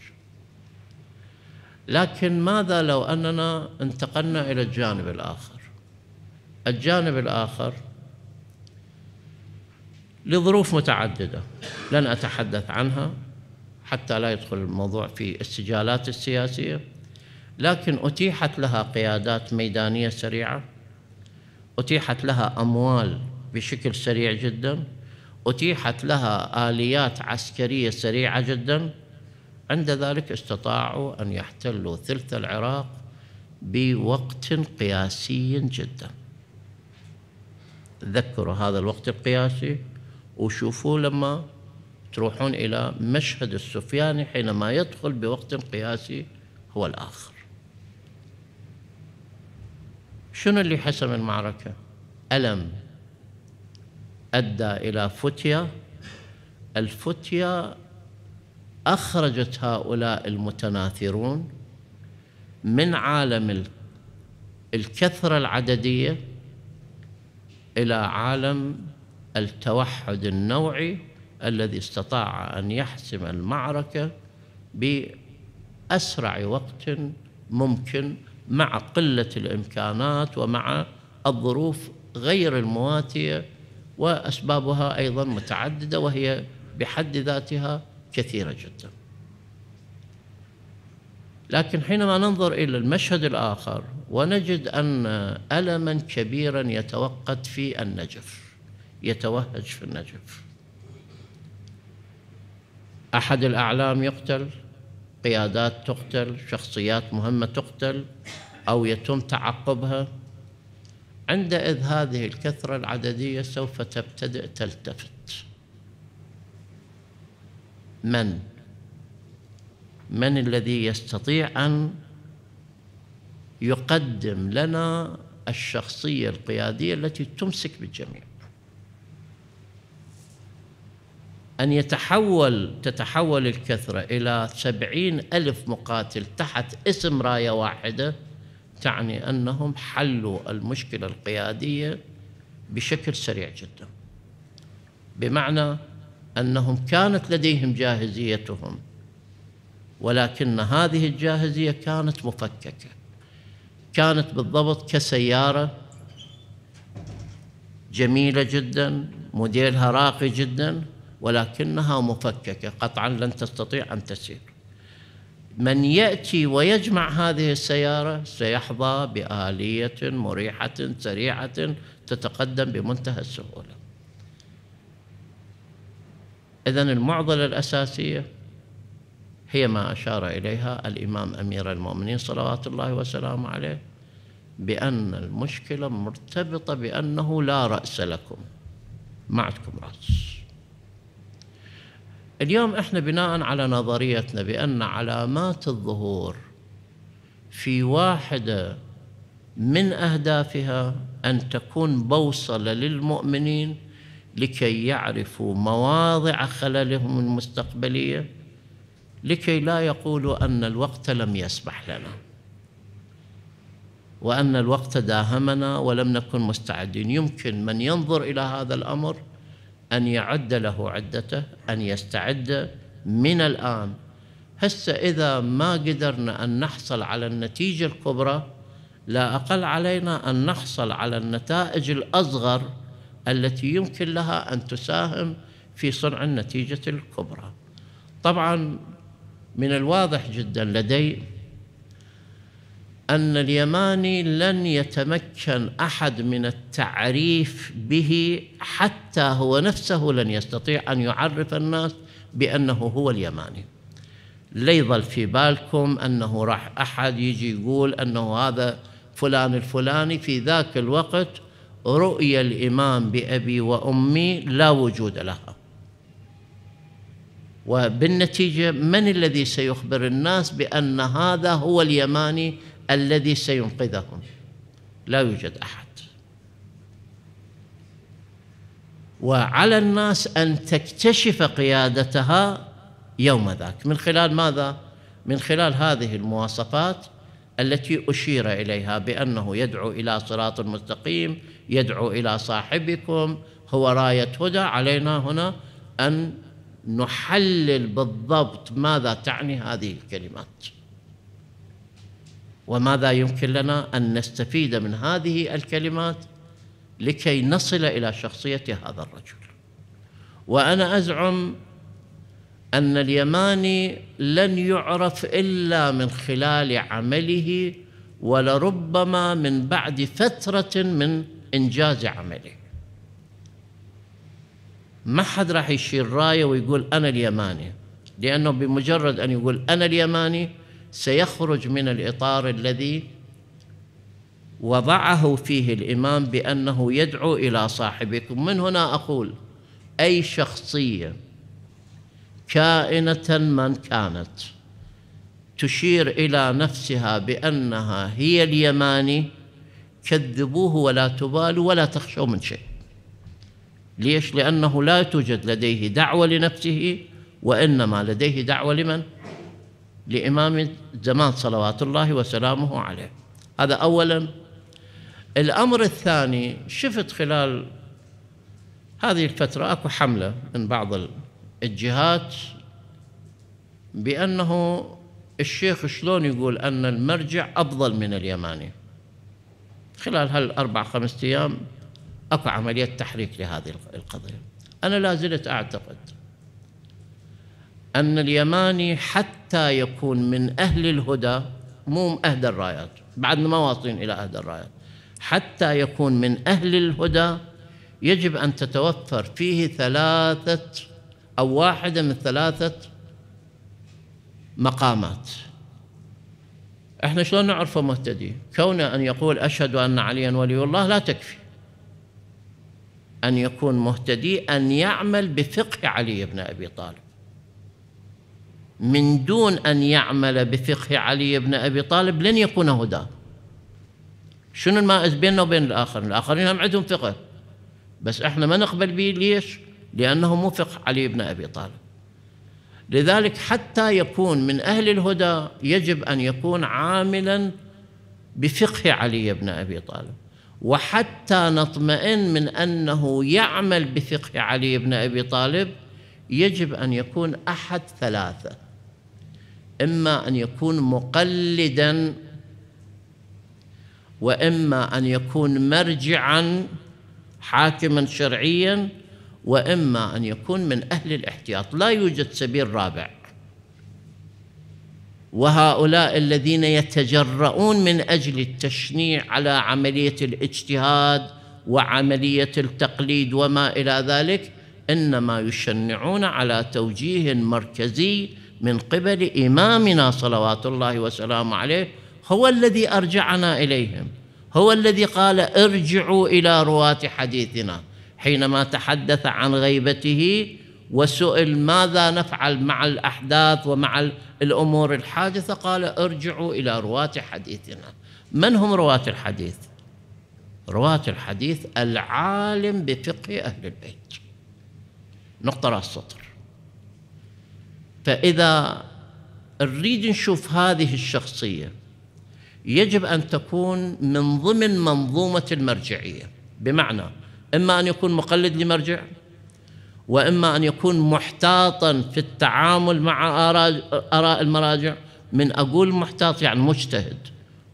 لكن ماذا لو أننا انتقلنا إلى الجانب الآخر الجانب الآخر لظروف متعددة لن أتحدث عنها حتى لا يدخل الموضوع في السجالات السياسية لكن أتيحت لها قيادات ميدانية سريعة أتيحت لها أموال بشكل سريع جدا أتيحت لها آليات عسكرية سريعة جدا عند ذلك استطاعوا أن يحتلوا ثلث العراق بوقت قياسي جدا تذكروا هذا الوقت القياسي وشوفوا لما تروحون إلى مشهد السفياني حينما يدخل بوقت قياسي هو الآخر شنو اللي حسم المعركة؟ ألم أدى إلى فتية الفتية أخرجت هؤلاء المتناثرون من عالم الكثرة العددية إلى عالم التوحد النوعي الذي استطاع أن يحسم المعركة بأسرع وقت ممكن مع قلة الإمكانات ومع الظروف غير المواتية وأسبابها أيضا متعددة وهي بحد ذاتها كثيرة جدا لكن حينما ننظر إلى المشهد الآخر ونجد أن ألما كبيرا يتوقد في النجف يتوهج في النجف أحد الأعلام يقتل قيادات تقتل شخصيات مهمة تقتل أو يتم تعقبها عندئذ هذه الكثرة العددية سوف تبتدئ تلتفت من من الذي يستطيع أن يقدم لنا الشخصية القيادية التي تمسك بالجميع أن يتحول تتحول الكثرة إلى سبعين ألف مقاتل تحت اسم راية واحدة تعني أنهم حلوا المشكلة القيادية بشكل سريع جدا بمعنى أنهم كانت لديهم جاهزيتهم ولكن هذه الجاهزية كانت مفككة كانت بالضبط كسيارة جميلة جدا موديلها راقي جدا ولكنها مفككة قطعا لن تستطيع أن تسير من يأتي ويجمع هذه السيارة سيحظى بآلية مريحة سريعة تتقدم بمنتهى السهولة إذا المعضلة الأساسية هي ما أشار إليها الإمام أمير المؤمنين صلوات الله وسلامه عليه بأن المشكلة مرتبطة بأنه لا رأس لكم ما عندكم رأس اليوم احنا بناء على نظريتنا بان علامات الظهور في واحده من اهدافها ان تكون بوصله للمؤمنين لكي يعرفوا مواضع خللهم المستقبليه لكي لا يقولوا ان الوقت لم يسمح لنا وان الوقت داهمنا ولم نكن مستعدين يمكن من ينظر الى هذا الامر أن يعد له عدته أن يستعد من الآن هسه إذا ما قدرنا أن نحصل على النتيجة الكبرى لا أقل علينا أن نحصل على النتائج الأصغر التي يمكن لها أن تساهم في صنع النتيجة الكبرى طبعا من الواضح جدا لدي أن اليماني لن يتمكن أحد من التعريف به حتى هو نفسه لن يستطيع أن يعرف الناس بأنه هو اليماني لا يظل في بالكم أنه راح أحد يجي يقول أنه هذا فلان الفلاني في ذاك الوقت رؤيا الإمام بأبي وأمي لا وجود لها وبالنتيجة من الذي سيخبر الناس بأن هذا هو اليماني الذي سينقذهم لا يوجد احد وعلى الناس ان تكتشف قيادتها يوم ذاك من خلال ماذا من خلال هذه المواصفات التي اشير اليها بانه يدعو الى صراط مستقيم يدعو الى صاحبكم هو رايه هدى علينا هنا ان نحلل بالضبط ماذا تعني هذه الكلمات وماذا يمكن لنا ان نستفيد من هذه الكلمات لكي نصل الى شخصيه هذا الرجل وانا ازعم ان اليماني لن يعرف الا من خلال عمله ولربما من بعد فتره من انجاز عمله ما حد راح يشير رايه ويقول انا اليماني لانه بمجرد ان يقول انا اليماني سيخرج من الإطار الذي وضعه فيه الإمام بأنه يدعو إلى صاحبكم من هنا أقول أي شخصية كائنة من كانت تشير إلى نفسها بأنها هي اليماني كذبوه ولا تبالوا ولا تخشوا من شيء ليش؟ لأنه لا توجد لديه دعوة لنفسه وإنما لديه دعوة لمن؟ لإمام زمان صلوات الله وسلامه عليه هذا أولا الأمر الثاني شفت خلال هذه الفترة أكو حملة من بعض الجهات بأنه الشيخ شلون يقول أن المرجع أفضل من اليماني خلال هالأربع خمسة أيام أكو عملية تحريك لهذه القضية أنا لا زلت أعتقد أن اليماني حتى يكون من أهل الهدى مو أهدى الرايات بعدنا ما واصلين إلى أهدى الرايات حتى يكون من أهل الهدى يجب أن تتوفر فيه ثلاثة أو واحدة من ثلاثة مقامات احنا شلون نعرفه مهتدي كونه أن يقول أشهد أن عليا ولي الله لا تكفي أن يكون مهتدي أن يعمل بفقه علي بن أبي طالب من دون أن يعمل بفقه علي بن أبي طالب لن يكون هدى شنو المائز بيننا وبين الآخرين الآخرين هم عندهم فقه بس احنا ما نقبل به ليش لأنه مو فقه علي بن أبي طالب لذلك حتى يكون من أهل الهدى يجب أن يكون عاملا بفقه علي بن أبي طالب وحتى نطمئن من أنه يعمل بفقه علي بن أبي طالب يجب أن يكون أحد ثلاثة إما أن يكون مقلدا وإما أن يكون مرجعا حاكما شرعيا وإما أن يكون من أهل الاحتياط لا يوجد سبيل رابع وهؤلاء الذين يتجرؤون من أجل التشنيع على عملية الاجتهاد وعملية التقليد وما إلى ذلك إنما يشنعون على توجيه مركزي من قبل إمامنا صلوات الله وسلامه عليه هو الذي أرجعنا إليهم هو الذي قال ارجعوا إلى رواة حديثنا حينما تحدث عن غيبته وسئل ماذا نفعل مع الأحداث ومع الأمور الحادثة قال ارجعوا إلى رواة حديثنا من هم رواة الحديث؟ رواة الحديث العالم بفقه أهل البيت نقطة راس فإذا نريد نشوف هذه الشخصية يجب أن تكون من ضمن منظومة المرجعية بمعنى إما أن يكون مقلد لمرجع وإما أن يكون محتاطا في التعامل مع آراء المراجع من أقول محتاط يعني مجتهد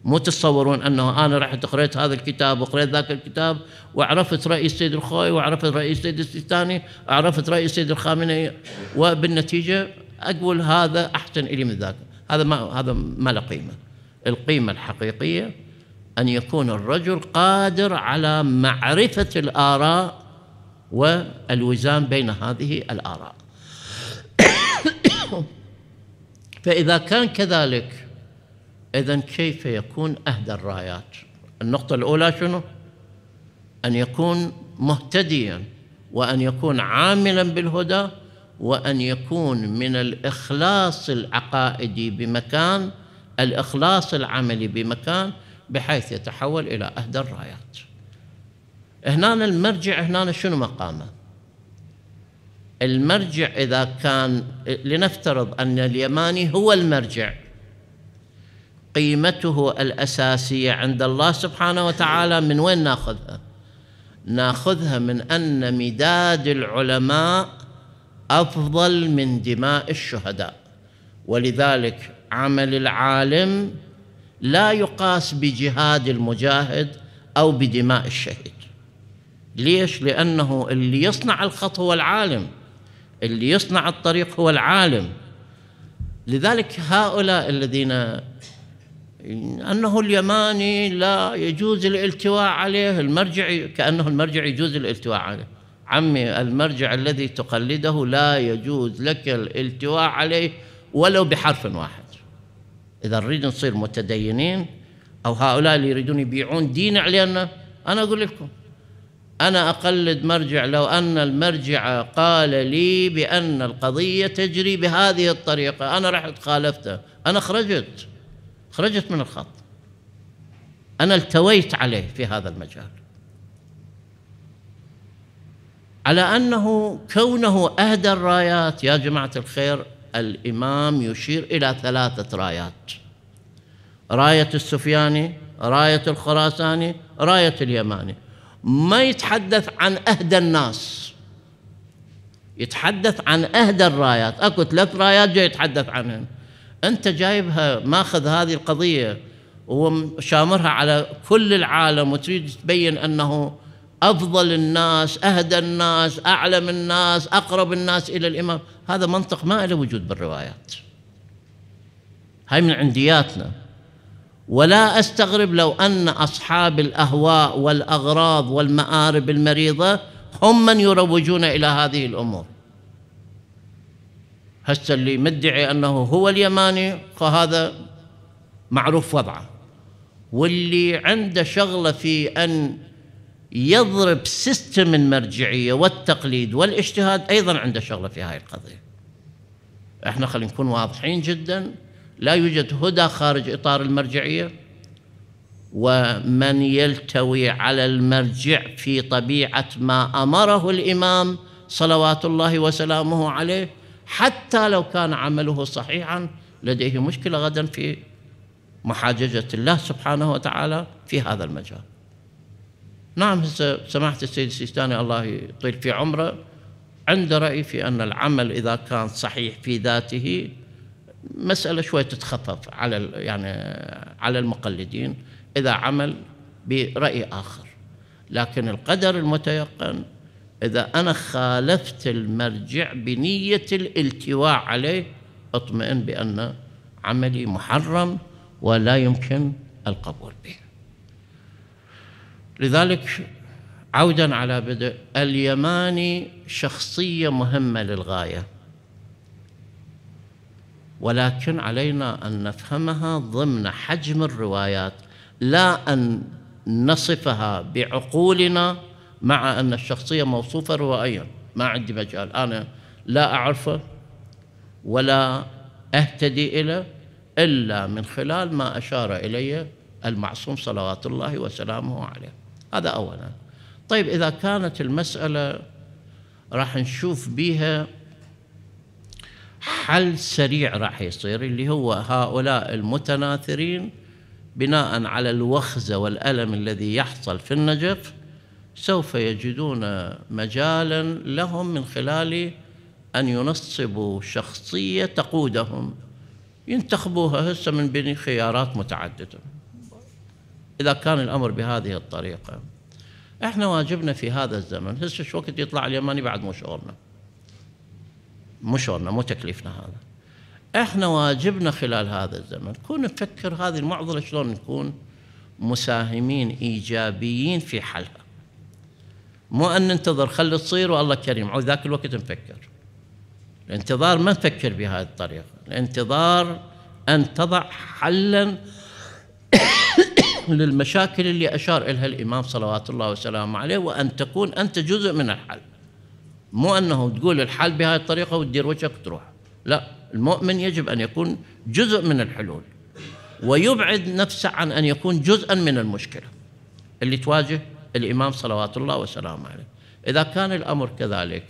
مو تتصورون انه انا رحت قريت هذا الكتاب وقريت ذاك الكتاب وعرفت راي السيد الخوي وعرفت راي السيد السيستاني عرفت راي السيد الخامنئي وبالنتيجه اقول هذا احسن الي من ذاك هذا ما هذا ما له قيمه القيمه الحقيقيه ان يكون الرجل قادر على معرفه الاراء والوزان بين هذه الاراء *coughs* فاذا كان كذلك اذا كيف يكون اهدى الرايات النقطه الاولى شنو ان يكون مهتديا وان يكون عاملا بالهدى وأن يكون من الإخلاص العقائدي بمكان الإخلاص العملي بمكان بحيث يتحول إلى أهدى الرايات هنا المرجع هنا شنو مقامه المرجع إذا كان لنفترض أن اليماني هو المرجع قيمته الأساسية عند الله سبحانه وتعالى من وين ناخذها؟ ناخذها من أن مداد العلماء افضل من دماء الشهداء ولذلك عمل العالم لا يقاس بجهاد المجاهد او بدماء الشهيد ليش لانه اللي يصنع الخط هو العالم اللي يصنع الطريق هو العالم لذلك هؤلاء الذين انه اليماني لا يجوز الالتواء عليه المرجع كانه المرجع يجوز الالتواء عليه عمي المرجع الذي تقلده لا يجوز لك الالتواء عليه ولو بحرف واحد إذا نريد نصير متدينين أو هؤلاء اللي يريدون يبيعون دين علينا أنا أقول لكم أنا أقلد مرجع لو أن المرجع قال لي بأن القضية تجري بهذه الطريقة أنا رحت خالفته أنا خرجت خرجت من الخط أنا التويت عليه في هذا المجال على أنه كونه أهدى الرايات يا جماعة الخير الإمام يشير إلى ثلاثة رايات راية السفياني راية الخراساني راية اليماني ما يتحدث عن أهدى الناس يتحدث عن أهدى الرايات أكو ثلاث رايات جاي يتحدث عنهن أنت جايبها ماخذ هذه القضية وشامرها على كل العالم وتريد تبين أنه أفضل الناس أهدى الناس أعلم الناس أقرب الناس إلى الإمام هذا منطق ما له وجود بالروايات هاي من عندياتنا ولا أستغرب لو أن أصحاب الأهواء والأغراض والمآرب المريضة هم من يروجون إلى هذه الأمور هسه اللي مدعي أنه هو اليماني فهذا معروف وضعه واللي عنده شغلة في أن يضرب سيستم المرجعية والتقليد والاجتهاد أيضا عنده شغلة في هذه القضية احنا خلينا نكون واضحين جدا لا يوجد هدى خارج إطار المرجعية ومن يلتوي على المرجع في طبيعة ما أمره الإمام صلوات الله وسلامه عليه حتى لو كان عمله صحيحا لديه مشكلة غدا في محاججة الله سبحانه وتعالى في هذا المجال نعم سماحة السيد السيستاني الله يطيل في عمره عند رأي في أن العمل إذا كان صحيح في ذاته مسألة شوية تتخفف على يعني على المقلدين إذا عمل برأي آخر لكن القدر المتيقن إذا أنا خالفت المرجع بنية الالتواء عليه أطمئن بأن عملي محرم ولا يمكن القبول به لذلك عودا على بدء اليماني شخصيه مهمه للغايه ولكن علينا ان نفهمها ضمن حجم الروايات لا ان نصفها بعقولنا مع ان الشخصيه موصوفه روائيا ما عندي مجال انا لا اعرفه ولا اهتدي اليه الا من خلال ما اشار اليه المعصوم صلوات الله وسلامه عليه هذا أولا طيب إذا كانت المسألة راح نشوف بها حل سريع راح يصير اللي هو هؤلاء المتناثرين بناء على الوخزة والألم الذي يحصل في النجف سوف يجدون مجالا لهم من خلال أن ينصبوا شخصية تقودهم ينتخبوها هسه من بين خيارات متعددة إذا كان الأمر بهذه الطريقة إحنا واجبنا في هذا الزمن هسه شو وقت يطلع اليماني بعد مو شعورنا مو شعورنا مو تكليفنا هذا إحنا واجبنا خلال هذا الزمن كون نفكر هذه المعضلة شلون نكون مساهمين إيجابيين في حلها مو أن ننتظر خل تصير والله كريم عود ذاك الوقت نفكر الانتظار ما نفكر بهذه الطريقة الانتظار أن تضع حلا للمشاكل اللي أشار إليها الإمام صلوات الله وسلامه عليه وأن تكون أنت جزء من الحل مو أنه تقول الحل بهذه الطريقة وتدير وجهك وتروح لا المؤمن يجب أن يكون جزء من الحلول ويبعد نفسه عن أن يكون جزءا من المشكلة اللي تواجه الإمام صلوات الله وسلامه عليه إذا كان الأمر كذلك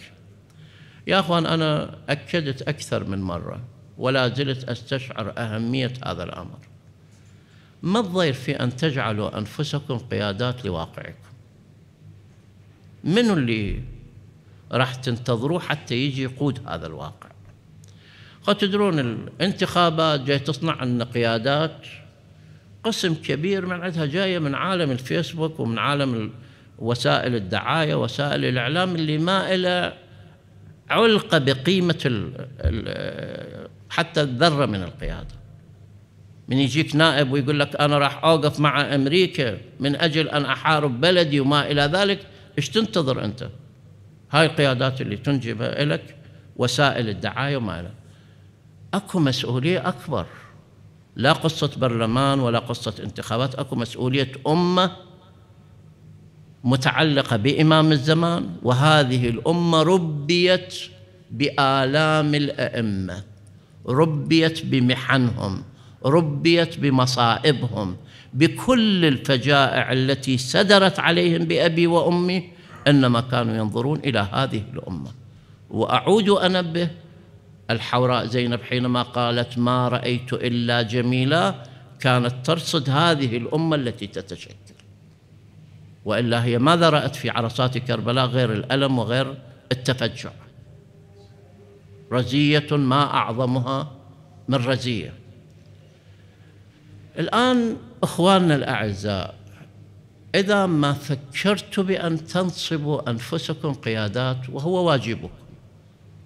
يا أخوان أنا أكدت أكثر من مرة ولا زلت أستشعر أهمية هذا الأمر ما الضير في أن تجعلوا أنفسكم قيادات لواقعكم من اللي راح تنتظروه حتى يجي يقود هذا الواقع قد تدرون الانتخابات جاي تصنع لنا قيادات قسم كبير من عندها جاية من عالم الفيسبوك ومن عالم وسائل الدعاية وسائل الإعلام اللي ما إلى علقة بقيمة حتى الذرة من القيادة من يجيك نائب ويقول لك أنا راح أوقف مع أمريكا من أجل أن أحارب بلدي وما إلى ذلك إيش تنتظر أنت هاي القيادات اللي تنجبها لك وسائل الدعاية وما إلى أكو مسؤولية أكبر لا قصة برلمان ولا قصة انتخابات أكو مسؤولية أمة متعلقة بإمام الزمان وهذه الأمة ربيت بآلام الأئمة ربيت بمحنهم ربيت بمصائبهم بكل الفجائع التي سدرت عليهم بأبي وأمي إنما كانوا ينظرون إلى هذه الأمة وأعود أنبه الحوراء زينب حينما قالت ما رأيت إلا جميلا كانت ترصد هذه الأمة التي تتشكل وإلا هي ماذا رأت في عرصات كربلاء غير الألم وغير التفجع رزية ما أعظمها من رزية الآن إخواننا الأعزاء إذا ما فكرت بأن تنصبوا أنفسكم قيادات وهو واجبكم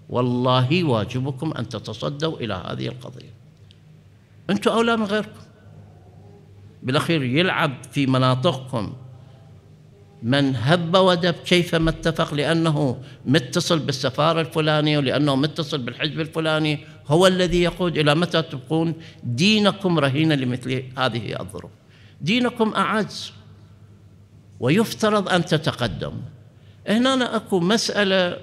والله واجبكم أن تتصدوا إلى هذه القضية أنتم أولى من غيركم بالأخير يلعب في مناطقكم من هب ودب كيفما اتفق لأنه متصل بالسفارة الفلانية ولأنه متصل بالحزب الفلاني هو الذي يقود إلى متى تبقون دينكم رهينة لمثل هذه الظروف دينكم أعز ويفترض أن تتقدم هنا أكو مسألة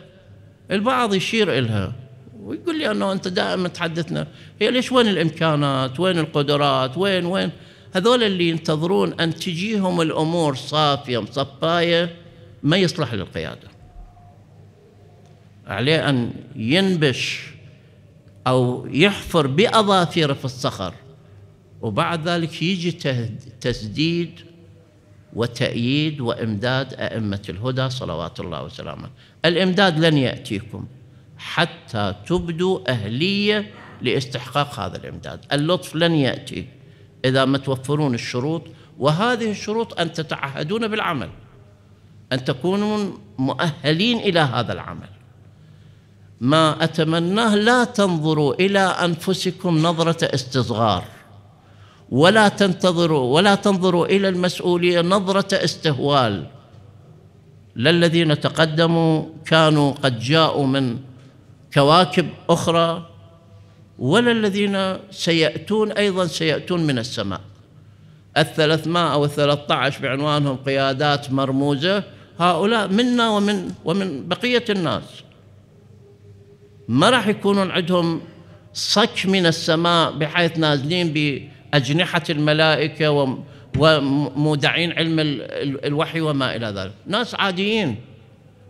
البعض يشير إلها ويقول لي أنه أنت دائما تحدثنا هي ليش وين الإمكانات وين القدرات وين وين هذول اللي ينتظرون أن تجيهم الأمور صافية مصفاية ما يصلح للقيادة عليه أن ينبش أو يحفر بأظافره في الصخر وبعد ذلك يجي تسديد وتأييد وإمداد أئمة الهدى صلوات الله وسلامه الإمداد لن يأتيكم حتى تبدو أهلية لاستحقاق هذا الإمداد اللطف لن يأتي إذا ما توفرون الشروط وهذه الشروط أن تتعهدون بالعمل أن تكونوا مؤهلين إلى هذا العمل ما أتمناه لا تنظروا إلى أنفسكم نظرة استصغار ولا تنتظروا ولا تنظروا إلى المسؤولية نظرة استهوال للذين تقدموا كانوا قد جاءوا من كواكب أخرى ولا الذين سيأتون أيضا سيأتون من السماء الثلاثمائة أو الثلاثة عشر بعنوانهم قيادات مرموزة هؤلاء منا ومن, ومن بقية الناس ما راح يكونون عندهم صك من السماء بحيث نازلين بأجنحة الملائكة ومودعين علم الوحي وما إلى ذلك ناس عاديين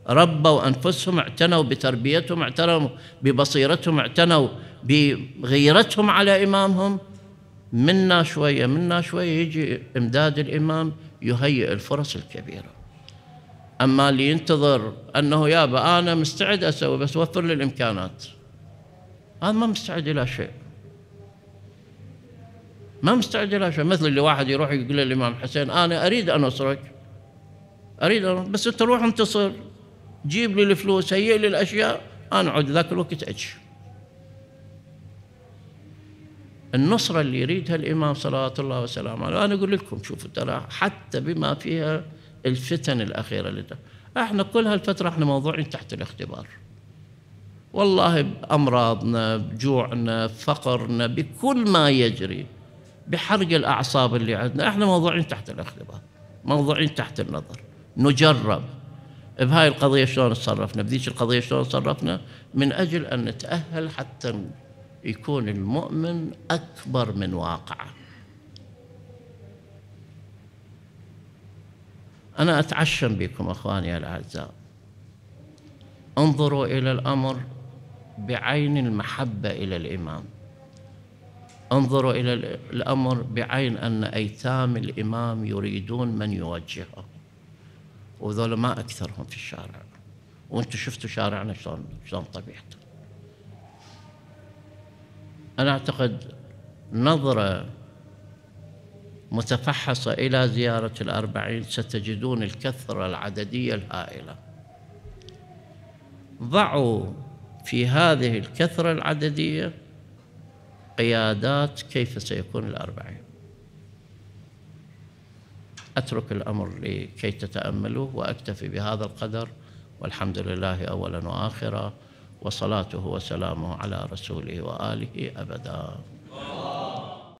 ربوا أنفسهم اعتنوا بتربيتهم اعتنوا ببصيرتهم اعتنوا بغيرتهم على إمامهم منا شوية منا شوية يجي إمداد الإمام يهيئ الفرص الكبيرة أما اللي ينتظر أنه يابا أنا مستعد أسوي بس وفر لي الإمكانات هذا ما مستعد إلى شيء ما مستعد إلى شيء مثل اللي واحد يروح يقول للإمام حسين أنا أريد أن أنصرك أريد أن بس تروح انتصر جيب لي الفلوس هيئ لي الأشياء أنا عد ذاك الوقت أجي النصرة اللي يريدها الإمام صلوات الله وسلامه عليه أنا أقول لكم شوفوا ترى حتى بما فيها الفتن الأخيرة اللي ده. احنا كل هالفترة احنا موضوعين تحت الاختبار والله بأمراضنا بجوعنا بفقرنا بكل ما يجري بحرق الأعصاب اللي عندنا احنا موضوعين تحت الاختبار موضوعين تحت النظر نجرب بهاي القضية شلون تصرفنا بذيك القضية شلون تصرفنا من أجل أن نتأهل حتى يكون المؤمن أكبر من واقعه أنا أتعشم بكم أخواني الأعزاء انظروا إلى الأمر بعين المحبة إلى الإمام انظروا إلى الأمر بعين أن أيتام الإمام يريدون من يوجهه وذول ما أكثرهم في الشارع وانتم شفتوا شارعنا شلون شلون طبيعته أنا أعتقد نظرة متفحصة إلى زيارة الأربعين ستجدون الكثرة العددية الهائلة ضعوا في هذه الكثرة العددية قيادات كيف سيكون الأربعين أترك الأمر لكي تتأملوا وأكتفي بهذا القدر والحمد لله أولا وآخرا وصلاته وسلامه على رسوله وآله أبداً